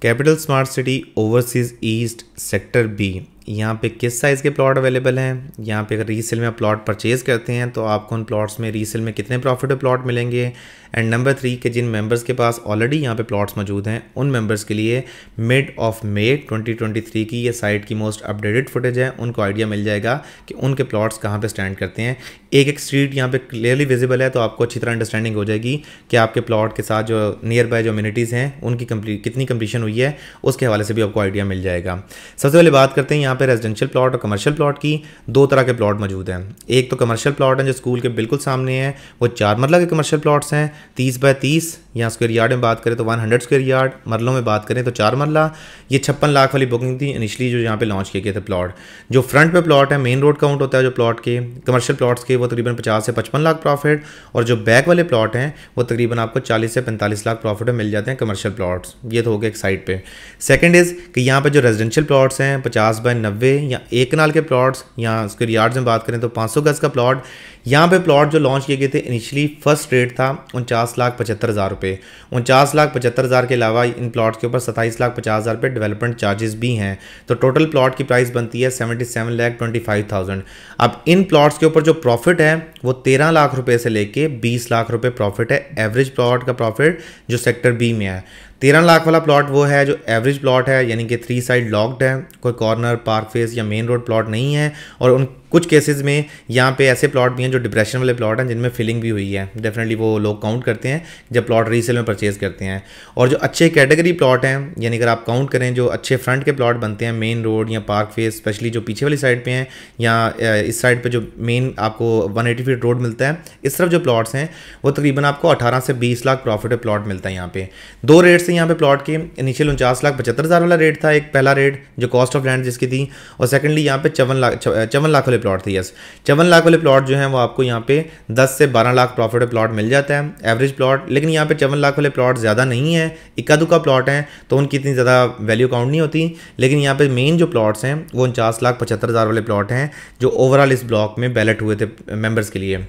Capital Smart City Overseas East Sector B यहाँ पे किस साइज़ के प्लॉट अवेलेबल हैं यहाँ पे अगर रीसेल में आप प्लॉट परचेज़ करते हैं तो आपको उन प्लॉट्स में रीसेल में कितने प्रॉफिट प्लॉट मिलेंगे एंड नंबर थ्री के जिन मेंबर्स के पास ऑलरेडी यहाँ पे प्लॉट्स मौजूद हैं उन मेंबर्स के लिए मिड ऑफ मे 2023 की ये साइट की मोस्ट अपडेटेड फुटेज है उनको आइडिया मिल जाएगा कि उनके प्लॉट्स कहाँ पर स्टैंड करते हैं एक एक स्ट्रीट यहाँ पर क्लियरली विजिबल है तो आपको अच्छी तरह अंडरस्टैंडिंग हो जाएगी कि आपके प्लॉट के साथ जो नियर बाय जो अम्यूनिटीज़ हैं उनकी कम्प्ली कितनी कम्प्लीशन हुई है उसके हवाले से भी आपको आइडिया मिल जाएगा सबसे पहले बात करते हैं यहाँ पे रेजिडेंशियल प्लॉट और कमर्शियल प्लॉट की दो तरह के प्लॉट मौजूद हैं एक तो कमर्शियल प्लॉट हैं जो स्कूल के बिल्कुल सामने हैं वो चार मरला मतलब के कमर्शियल प्लॉट्स हैं तीस बाय तीस यहाँ स्क्वेयर यार्ड में बात करें तो 100 स्क्वेयर यार्ड मरलों में बात करें तो चार मरला ये छप्पन लाख वाली बुकिंग थी इनिशली जो यहाँ पे लॉन्च किए गए थे प्लॉट जो फ्रंट पे प्लॉट है मेन रोड काउंट होता है जो प्लॉट के कमर्शियल प्लॉट्स के वो तकरीबन पचास से पचपन लाख प्रॉफिट और जो बैक वाले प्लॉट हैं वो तकरीबन आपको चालीस से पैंतालीस लाख प्रॉफिट में मिल जाते हैं कमर्शियल प्लाट्स ये तो हो गए एक साइड पर सेकेंड इज़ कि यहाँ पर जो रेजिडेंशियल प्लाट्स हैं पचास बाय नब्बे या एक नाल के प्लाट्स या स्क्वेयर यार्ड्स में बात करें तो पाँच सौ गज़ का प्लाट यहाँ पर प्लाट जो लॉन्च किए गए थे इनिशली फर्स्ट रेट था उनचास लाख पचहत्तर हज़ार पे उनचास लाख पचहत्तर हज़ार के अलावा इन प्लॉट के ऊपर सत्ताईस लाख पचास हज़ार रुपये डेवलपमेंट चार्जेस भी हैं तो टोटल प्लॉट की प्राइस बनती है seventy seven lakh twenty five thousand अब इन प्लॉट्स के ऊपर जो प्रॉफिट है वो तेरह लाख रुपये से लेके बीस लाख रुपये प्रॉफिट है एवरेज प्लॉट का प्रॉफिट जो सेक्टर बी में है तेरह लाख वाला प्लॉट वो है जो एवरेज प्लॉट है यानी कि थ्री साइड लॉक्ड है कोई कॉर्नर पार्क फेस या मेन रोड प्लॉट नहीं है और उन कुछ केसेस में यहाँ पे ऐसे प्लॉट भी हैं जो डिप्रेशन वाले प्लॉट हैं जिनमें फिलिंग भी हुई है डेफिनेटली वो लोग काउंट करते हैं जब प्लॉट रीसेल में परचेज करते हैं और जो अच्छे कैटेगरी प्लॉट हैं यानी अगर आप काउंट करें जो अच्छे फ्रंट के प्लॉट बनते हैं मेन रोड या पार्क फेस स्पेशली जो पीछे वाली साइड पर हैं या इस साइड पर जो मेन आपको वन एटी फीट रोड मिलता है इस तरफ जो प्लॉट्स हैं वो तकरीबन आपको अठारह से बीस लाख प्रॉफिट प्लॉट मिलता है यहाँ पर दो रेट्स से यहाँ पे प्लॉट के इनिशियल उनचास लाख पचहत्तर हज़ार वाला रेट था एक पहला रेट जो कॉस्ट ऑफ लैंड जिसकी थी और सेकंडली यहाँ पे चवन लाख चवन लाख वाले प्लॉट थे यस चवन लाख वाले प्लॉट जो है वो आपको यहाँ पे दस से बारह लाख प्रॉफिट प्लॉट मिल जाता है एवरेज प्लॉट लेकिन यहाँ पे चवन लाख वाले प्लॉट ज़्यादा नहीं है इक्का दुक्का प्लॉट हैं तो उनकी इतनी ज़्यादा वैल्यू काउंट नहीं होती लेकिन यहाँ पर मेन जो प्लॉट्स हैं वो उनचास लाख पचहत्तर हज़ार वाले प्लॉट हैं जो ओवरऑल इस ब्लॉक में बैलेट हुए थे मेम्बर्स के लिए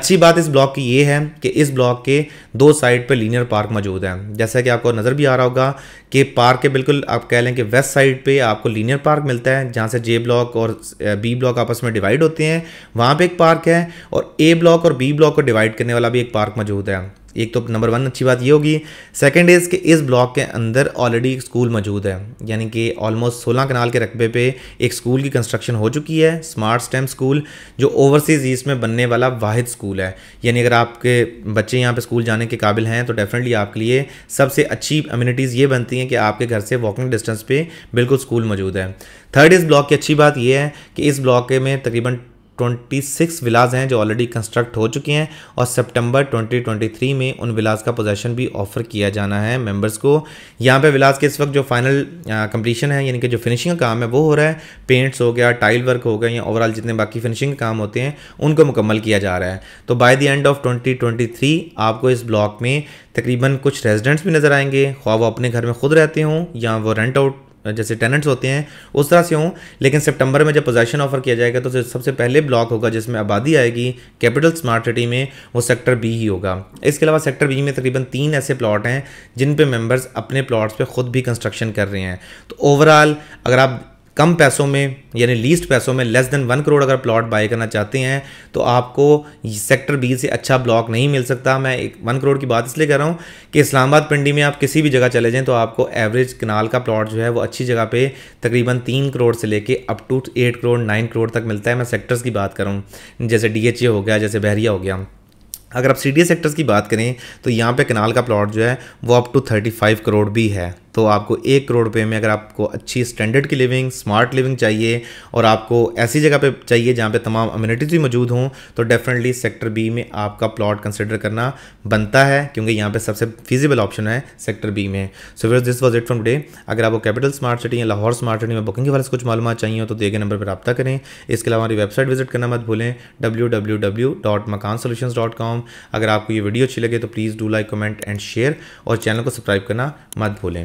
अच्छी बात इस ब्लॉक की ये है कि इस ब्लॉक के दो साइड पर लीनियर पार्क मौजूद हैं जैसा कि आपको नजर नज़र भी आ रहा होगा कि पार्क के बिल्कुल आप कह लें कि वेस्ट साइड पे आपको लीनियर पार्क मिलता है जहाँ से जे ब्लॉक और बी ब्लॉक आपस में डिवाइड होते हैं वहाँ पे एक पार्क है और ए ब्लॉक और बी ब्लॉक को डिवाइड करने वाला भी एक पार्क मौजूद है एक तो नंबर वन अच्छी बात ये होगी सेकेंड इज़ कि इस ब्लॉक के अंदर ऑलरेडी स्कूल मौजूद है यानी कि ऑलमोस्ट सोलह कनाल के रकबे पे एक स्कूल की कंस्ट्रक्शन हो चुकी है स्मार्ट स्टेम स्कूल जो ओवरसीज़ ईस्ट में बनने वाला वाहिद स्कूल है यानी अगर आपके बच्चे यहाँ पर स्कूल जाने के काबिल हैं तो डेफिनेटली आपके लिए सबसे अच्छी अम्यूनिटीज़ ये बनती हैं कि आपके घर से वॉकिंग डिस्टेंस पे बिल्कुल स्कूल मौजूद है थर्ड इस ब्लॉक की अच्छी बात यह है कि इस ब्लॉक में तकरीबन 26 विलाज हैं जो ऑलरेडी कंस्ट्रक्ट हो चुके हैं और सितंबर 2023 में उन विलाज का पोजेशन भी ऑफर किया जाना है मेंबर्स को यहाँ पे विलाज के इस वक्त जो फाइनल कंप्लीशन है यानी कि जो फिनिशिंग का काम है वो हो रहा है पेंट्स हो गया टाइल वर्क हो गया या ओवरऑल जितने बाकी फिनिशिंग के काम होते हैं उनको मुकम्मल किया जा रहा है तो by the end of twenty आपको इस ब्लॉक में तकरीबन कुछ रेजिडेंट्स भी नज़र आएंगे ख्वा वो अपने घर में खुद रहते हों या वो रेंट आउट जैसे टेनेंट्स होते हैं उस तरह से हों लेकिन सितंबर में जब पोजेशन ऑफर किया जाएगा तो सबसे पहले ब्लॉक होगा जिसमें आबादी आएगी कैपिटल स्मार्ट सिटी में वो सेक्टर बी ही होगा इसके अलावा सेक्टर बी में तकरीबन तीन ऐसे प्लाट हैं जिन पे मेम्बर्स अपने प्लाट्स पे खुद भी कंस्ट्रक्शन कर रहे हैं तो ओवरऑल अगर आप कम पैसों में यानी लीस्ट पैसों में लेस देन वन करोड़ अगर प्लॉट बाय करना चाहते हैं तो आपको सेक्टर बी से अच्छा ब्लॉक नहीं मिल सकता मैं एक वन करोड़ की बात इसलिए कर रहा हूँ कि इस्लामाबाद पिंडी में आप किसी भी जगह चले जाएँ तो आपको एवरेज कनाल का प्लॉट जो है वो अच्छी जगह पर तकरीबन तीन करोड़ से लेकर up to eight crore nine crore तक मिलता है मैं सेक्टर्स की बात करूँ जैसे डी हो गया जैसे बहरिया हो गया अगर आप सी डी सेक्टर्स की बात करें तो यहाँ पे कनाल का प्लॉट जो है वो up to thirty five crore भी है तो आपको एक करोड़ रुपये में अगर आपको अच्छी स्टैंडर्ड की लिविंग स्मार्ट लिविंग चाहिए और आपको ऐसी जगह पे चाहिए जहाँ पे तमाम अम्यूनिटीज़ भी मौजूद हों तो डेफिनेटली सेक्टर बी में आपका प्लॉट कंसिडर करना बनता है क्योंकि यहाँ पर सबसे फिजिबल ऑप्शन है सेक्टर बी में so ways this was it from day अगर आपको कैपिटल स्मार्ट सिटी या लाहौर स्मार्ट सिटी में बुकिंग के बारे से कुछ मालूम चाहिए तो दिए गए नंबर पर रब्ता करें इसके अलावा हमारी वेबसाइट विजिट करना मत भूलें W W W dot Makaan solution dot com अगर आपको ये वीडियो अच्छी लगे तो please do like comment and share और चैनल को सब्सक्राइब करना मत भूलें